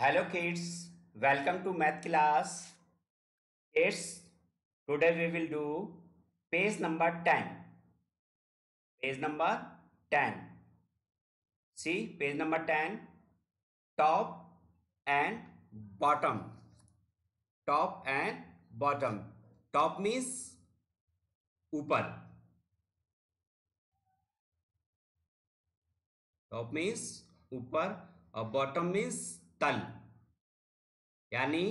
Hello kids welcome to math class kids today we will do page number ten page number ten see page number ten top and bottom top and bottom top means ऊपर top means ऊपर और bottom means तल यानी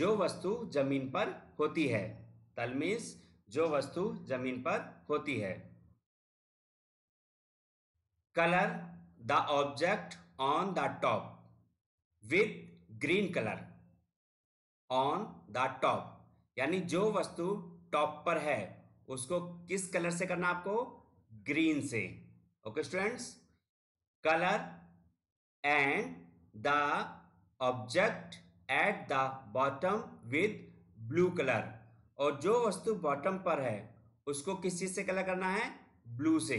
जो वस्तु जमीन पर होती है तल मीन्स जो वस्तु जमीन पर होती है colour the object on the top with green colour on the top यानी जो वस्तु टॉप पर है उसको किस कलर से करना आपको ग्रीन से okay students colour and the object at the bottom with blue colour और जो वस्तु बॉटम पर है उसको किस चीज़ से कलर करना है ब्लू से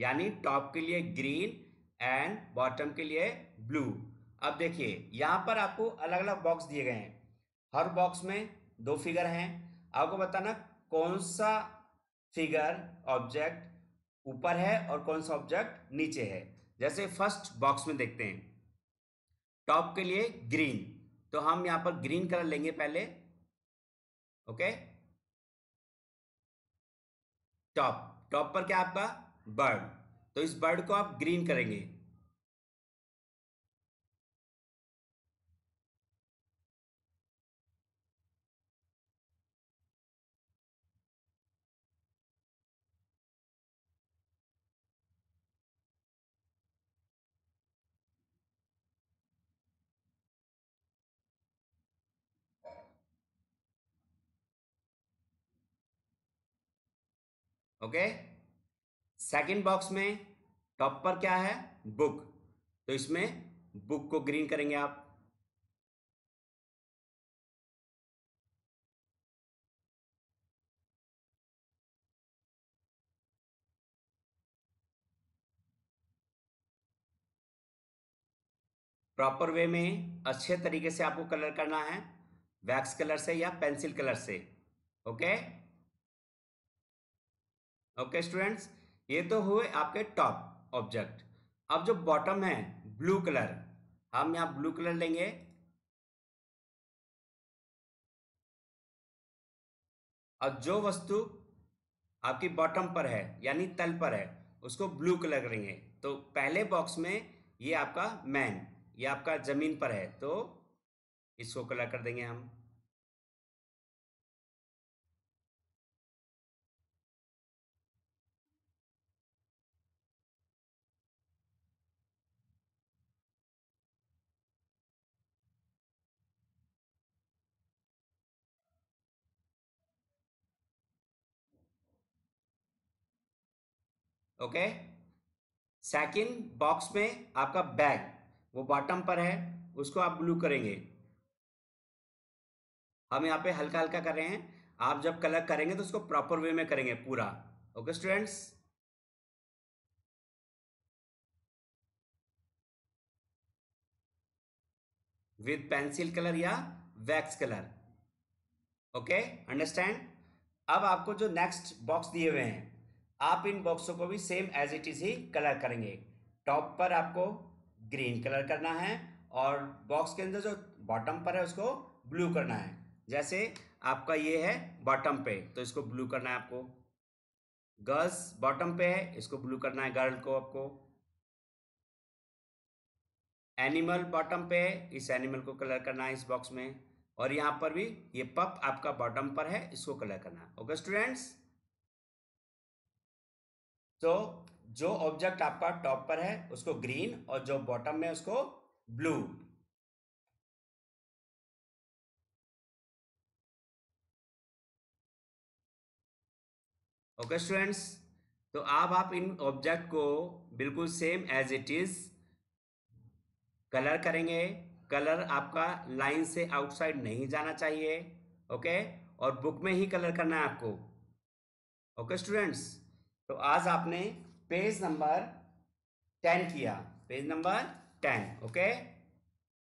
यानी टॉप के लिए ग्रीन एंड बॉटम के लिए ब्लू अब देखिए यहाँ पर आपको अलग अलग बॉक्स दिए गए हैं हर बॉक्स में दो फिगर हैं आपको बताना कौन सा फिगर ऑब्जेक्ट ऊपर है और कौन सा ऑब्जेक्ट नीचे है जैसे फर्स्ट बॉक्स में देखते हैं टॉप के लिए ग्रीन तो हम यहां पर ग्रीन कलर लेंगे पहले ओके टॉप टॉप पर क्या आपका बर्ड तो इस बर्ड को आप ग्रीन करेंगे ओके सेकंड बॉक्स में टॉप पर क्या है बुक तो इसमें बुक को ग्रीन करेंगे आप प्रॉपर वे में अच्छे तरीके से आपको कलर करना है वैक्स कलर से या पेंसिल कलर से ओके okay? ओके स्टूडेंट्स ये तो हुए आपके टॉप ऑब्जेक्ट अब जो बॉटम है ब्लू कलर हम यहाँ ब्लू कलर लेंगे और जो वस्तु आपकी बॉटम पर है यानी तल पर है उसको ब्लू कलर करेंगे तो पहले बॉक्स में ये आपका मैन ये आपका ज़मीन पर है तो इसको कलर कर देंगे हम ओके सेकेंड बॉक्स में आपका बैग वो बॉटम पर है उसको आप ग्लू करेंगे हम यहाँ पे हल्का हल्का कर रहे हैं आप जब कलर करेंगे तो उसको प्रॉपर वे में करेंगे पूरा okay students with pencil colour या वैक्स कलर ओके अंडरस्टैंड अब आपको जो नेक्स्ट बॉक्स दिए हुए हैं आप इन बॉक्सों को भी सेम एज इट इज ही कलर करेंगे टॉप पर आपको ग्रीन कलर करना है और बॉक्स के अंदर जो बॉटम पर है उसको ब्लू करना है जैसे आपका ये है बॉटम पे तो इसको ब्लू करना है आपको गर्ल्स बॉटम पे है इसको ब्लू करना है गर्ल को आपको एनिमल बॉटम पे है इस एनिमल को कलर करना है इस बॉक्स में और यहां पर भी ये पप आपका बॉटम पर है इसको कलर करना है ओके स्टूडेंट्स तो जो ऑब्जेक्ट आपका टॉप पर है उसको ग्रीन और जो बॉटम में उसको ब्लू ओके स्टूडेंट्स तो आप आप इन ऑब्जेक्ट को बिल्कुल same as it is colour करेंगे कलर आपका लाइन से आउटसाइड नहीं जाना चाहिए ओके और बुक में ही कलर करना है आपको ओके स्टूडेंट्स तो आज आपने पेज नंबर टेन किया पेज नंबर टेन ओके